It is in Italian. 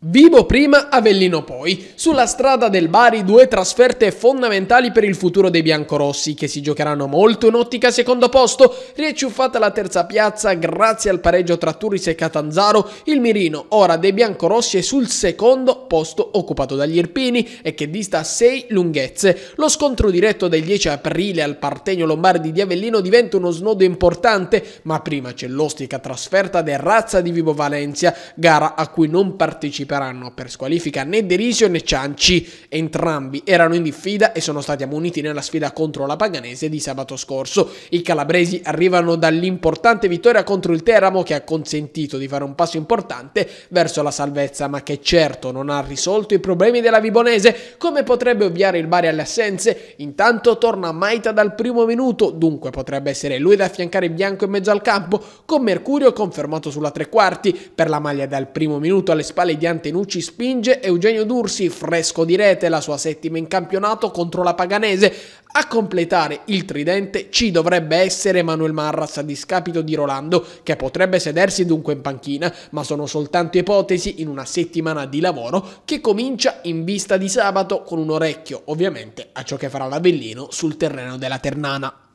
Vivo prima, Avellino poi. Sulla strada del Bari due trasferte fondamentali per il futuro dei biancorossi che si giocheranno molto in ottica secondo posto, riacciuffata la terza piazza grazie al pareggio tra Turris e Catanzaro, il mirino ora dei biancorossi è sul secondo posto occupato dagli Irpini e che dista 6 lunghezze. Lo scontro diretto del 10 aprile al Partenio Lombardi di Avellino diventa uno snodo importante, ma prima c'è l'ostica trasferta del Razza di Vivo Valencia, gara a cui non partecipa parteciperanno per squalifica né Derisio né Cianci, entrambi erano in diffida e sono stati ammoniti nella sfida contro la Paganese di sabato scorso. I calabresi arrivano dall'importante vittoria contro il Teramo che ha consentito di fare un passo importante verso la salvezza ma che certo non ha risolto i problemi della Vibonese come potrebbe ovviare il Bari alle assenze. Intanto torna Maita dal primo minuto dunque potrebbe essere lui ad affiancare bianco in mezzo al campo con Mercurio confermato sulla tre quarti per la maglia dal primo minuto alle spalle di Andrea Cantenucci spinge, Eugenio D'Ursi, fresco di rete, la sua settima in campionato contro la Paganese. A completare il tridente ci dovrebbe essere Manuel Marras a discapito di Rolando, che potrebbe sedersi dunque in panchina, ma sono soltanto ipotesi in una settimana di lavoro che comincia in vista di sabato con un orecchio ovviamente a ciò che farà l'Avellino sul terreno della Ternana.